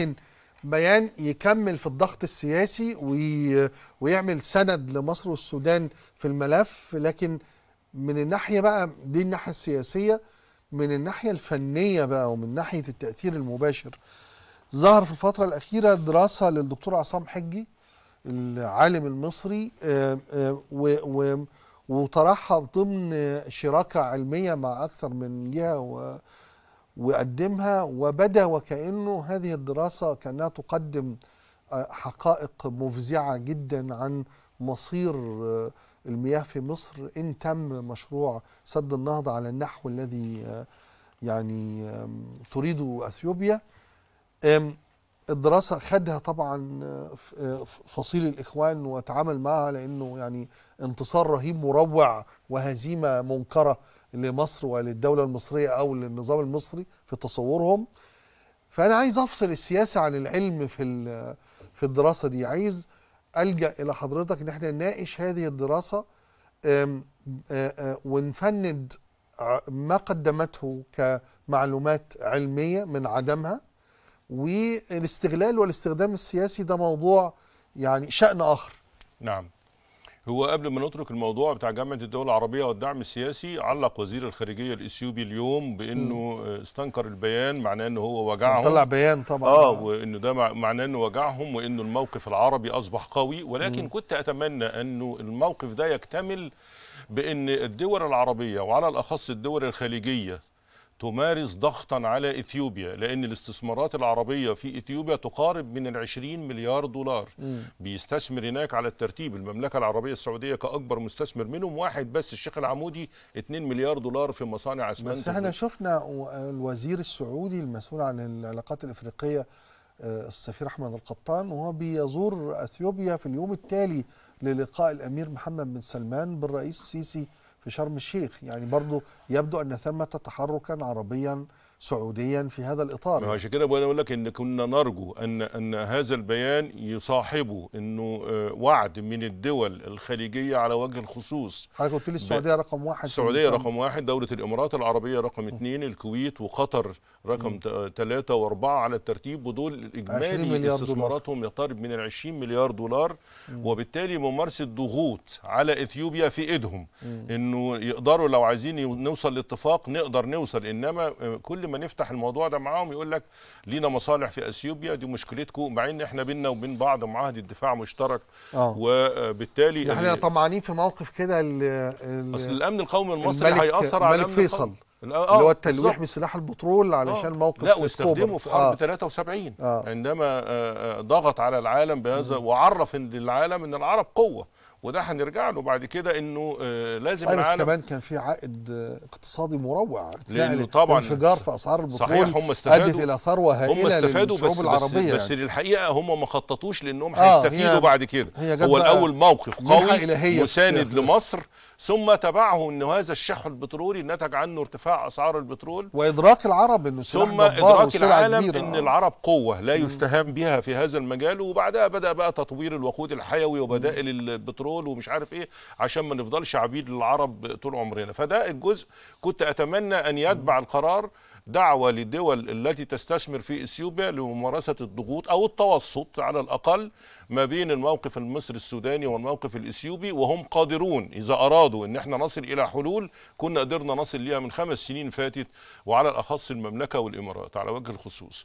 ممكن بيان يكمل في الضغط السياسي وي... ويعمل سند لمصر والسودان في الملف لكن من الناحيه بقى دي الناحيه السياسيه من الناحيه الفنيه بقى ومن ناحيه التاثير المباشر ظهر في الفتره الاخيره دراسه للدكتور عصام حجي العالم المصري آه، آه، و... و... وطرحها ضمن شراكه علميه مع اكثر من جهه و... وقدمها وبدا وكأنه هذه الدراسة كأنها تقدم آه، حقائق مفزعة جدا عن مصير آه، المياه في مصر إن تم مشروع سد النهضة على النحو الذي آه، يعني تريده أثيوبيا الدراسة خدها طبعا آه، فصيل الإخوان وتعامل معها لأنه يعني انتصار رهيب مروع وهزيمة منكرة لمصر وللدولة المصرية أو للنظام المصري في تصورهم فأنا عايز أفصل السياسة عن العلم في في الدراسة دي عايز ألجأ إلى حضرتك إن احنا نناقش هذه الدراسة ونفند ما قدمته كمعلومات علمية من عدمها والاستغلال والاستخدام السياسي ده موضوع يعني شأن آخر نعم هو قبل ما نترك الموضوع بتاع جامعه الدول العربيه والدعم السياسي علق وزير الخارجيه الاثيوبي اليوم بانه استنكر البيان معناه انه هو وجعهم طلع بيان طبعا اه وانه ده معناه انه وجعهم وانه الموقف العربي اصبح قوي ولكن م. كنت اتمنى انه الموقف ده يكتمل بان الدول العربيه وعلى الاخص الدول الخليجيه تمارس ضغطا على إثيوبيا لأن الاستثمارات العربية في إثيوبيا تقارب من 20 مليار دولار م. بيستثمر هناك على الترتيب المملكة العربية السعودية كأكبر مستثمر منهم واحد بس الشيخ العمودي 2 مليار دولار في مصانع أسمنت بس احنا شفنا الوزير السعودي المسؤول عن العلاقات الإفريقية آه، السفير احمد القطان وهو بيزور اثيوبيا في اليوم التالي للقاء الامير محمد بن سلمان بالرئيس السيسي في شرم الشيخ يعني برضو يبدو أن ثمة تحركا عربيا سعوديا في هذا الإطار عشان كده بقول لك أن كنا نرجو أن, أن هذا البيان يصاحبه أنه آه، وعد من الدول الخليجية على وجه الخصوص حضرتك قلت لي السعودية رقم واحد السعودية رقم واحد دولة الإمارات العربية رقم اثنين الكويت وقطر رقم ثلاثة وأربعة على الترتيب ودول إجمالي استثماراتهم يقترب من ال 20 مليار دولار وبالتالي ممارسة ضغوط على إثيوبيا في إيدهم أنه انه يقدروا لو عايزين نوصل لاتفاق نقدر نوصل انما آه، كل ما نفتح الموضوع ده معاهم يقول لك لينا مصالح في اثيوبيا دي مشكلتكم مع ان احنا بينا وبين بعض معاهد الدفاع مشترك آه. وبالتالي آه، يعني احنا طمعانين في موقف كده اصل الامن القومي المصري هياثر على الملك فيصل آه، اللي هو التلويح بسلاح البترول علشان آه. موقف لا واستخدمه في حرب آه. 73 آه. عندما آه ضغط على العالم بهذا وعرف للعالم ان العرب قوه وده هنرجع له بعد كده انه آه، لازم العالم كمان كان في عائد اقتصادي مروع لانه يعني طبعا انفجار في اسعار البترول صحيح هم استفادوا ادت الى ثروه هائله هم استفادوا بس, العربية بس, يعني. بس للحقيقه هم ما خططوش لانهم آه، هيستفيدوا آه بعد كده هو الاول موقف قوي مساند لمصر ثم تبعه ان هذا الشح البترولي نتج عنه ارتفاع اسعار البترول وادراك العرب انه سلاح ثم ادراك العالم كبيرة. ان آه. العرب قوه لا يستهان بها في هذا المجال وبعدها بدا بقى تطوير الوقود الحيوي وبدائل البترول دول ومش عارف ايه عشان ما نفضلش عبيد للعرب طول عمرنا فده الجزء كنت اتمنى ان يتبع القرار دعوة للدول التي تستثمر في إثيوبيا لممارسة الضغوط أو التوسط على الأقل ما بين الموقف المصري السوداني والموقف الإثيوبي وهم قادرون إذا أرادوا أن احنا نصل إلى حلول كنا قدرنا نصل ليها من خمس سنين فاتت وعلى الأخص المملكة والإمارات على وجه الخصوص